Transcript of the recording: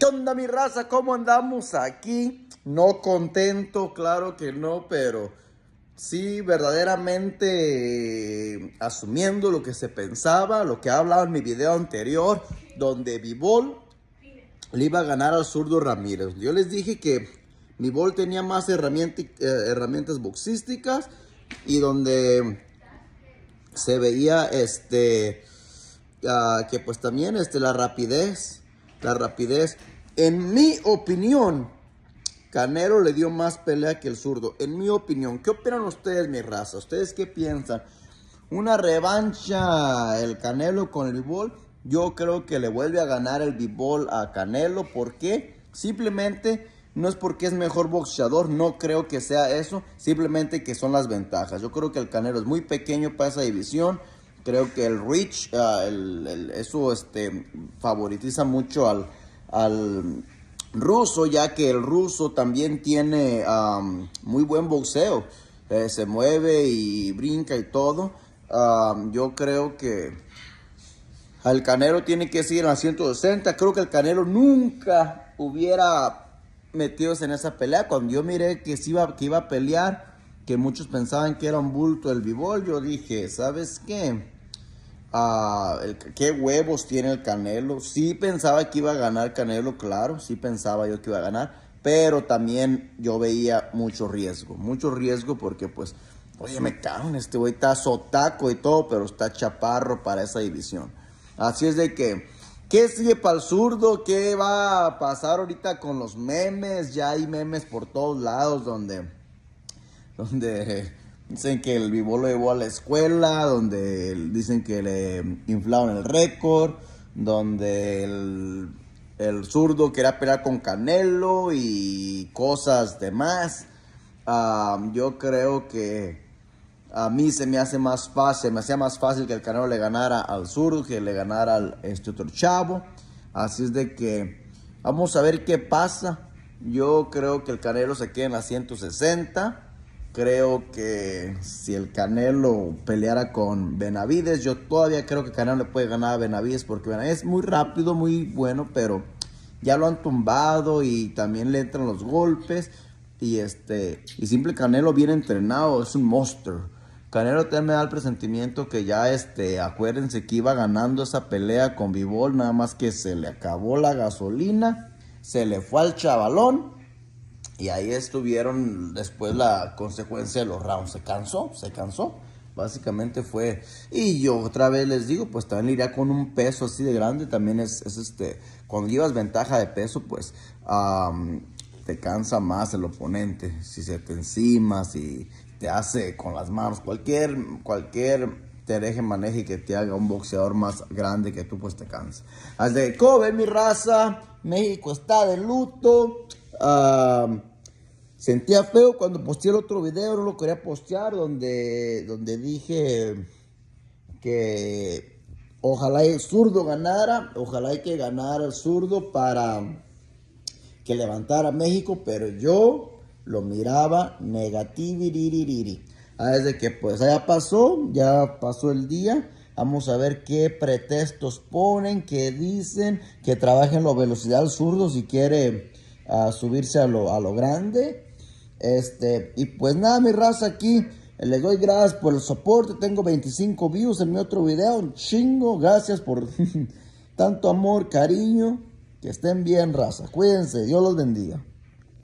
¿Qué onda mi raza? ¿Cómo andamos aquí? No contento, claro que no, pero sí verdaderamente eh, asumiendo lo que se pensaba, lo que hablaba en mi video anterior, donde Vivol le iba a ganar al zurdo Ramírez. Yo les dije que bol tenía más eh, herramientas boxísticas y donde se veía este... Ah, que pues también este, la rapidez la rapidez. En mi opinión, Canelo le dio más pelea que el zurdo. En mi opinión, ¿qué opinan ustedes, mi raza? ¿Ustedes qué piensan? Una revancha el Canelo con el b-ball, Yo creo que le vuelve a ganar el B-Ball a Canelo. ¿Por qué? Simplemente no es porque es mejor boxeador. No creo que sea eso. Simplemente que son las ventajas. Yo creo que el Canelo es muy pequeño para esa división. Creo que el Rich, ah, eso este, favoritiza mucho al, al ruso, ya que el ruso también tiene muy buen boxeo. Eh, se mueve y brinca y todo. yo creo que al Canelo tiene que seguir en la 160. Creo que el Canelo nunca hubiera metido en esa pelea. Cuando yo miré que, iba, que iba a pelear, que muchos pensaban que era un bulto el bivol, yo dije, ¿sabes qué? Ah, ¿Qué huevos tiene el Canelo? Sí pensaba que iba a ganar Canelo, claro, sí pensaba yo que iba a ganar, pero también yo veía mucho riesgo, mucho riesgo porque pues, oye, me cago este güey, está sotaco y todo, pero está chaparro para esa división. Así es de que, ¿qué sigue para el zurdo? ¿Qué va a pasar ahorita con los memes? Ya hay memes por todos lados donde, donde Dicen que el Vivo lo llevó a la escuela, donde dicen que le inflaron el récord, donde el, zurdo quería pelear con Canelo y cosas demás. yo creo que a mí se me hace más fácil, me hacía más fácil que el Canelo le ganara al zurdo que le ganara al este otro chavo. Así es de que vamos a ver qué pasa. Yo creo que el Canelo se queda en la 160 creo que si el Canelo peleara con Benavides, yo todavía creo que Canelo le puede ganar a Benavides porque Benavides es muy rápido, muy bueno, pero ya lo han tumbado y también le entran los golpes y este y simple Canelo bien entrenado, es un monster. Canelo también me da el presentimiento que ya este, acuérdense que iba ganando esa pelea con Vivol, nada más que se le acabó la gasolina, se le fue al chavalón y ahí estuvieron después la consecuencia de los rounds. Se cansó, se cansó. Básicamente fue. Y yo otra vez les digo, pues también iría con un peso así de grande. También es, este. Cuando llevas ventaja de peso, pues. te cansa más el oponente. Si se te encima, si te hace con las manos. Cualquier. Cualquier Te tereje maneje que te haga un boxeador más grande que tú, pues te cansa. Así que, Kobe, mi raza. México está de luto. Ah... Sentía feo cuando posteé el otro video, no lo quería postear, donde, donde dije que ojalá el zurdo ganara, ojalá hay que ganar el zurdo para que levantara México, pero yo lo miraba negativiririri. Ah, Desde que pues ya pasó, ya pasó el día. Vamos a ver qué pretextos ponen, qué dicen, que trabajen la velocidad al zurdo si quiere ah, subirse a lo, a lo grande. Este, y pues nada, mi raza aquí. Les doy gracias por el soporte. Tengo 25 views en mi otro video. chingo. Gracias por tanto amor, cariño. Que estén bien, raza. Cuídense. Dios los bendiga.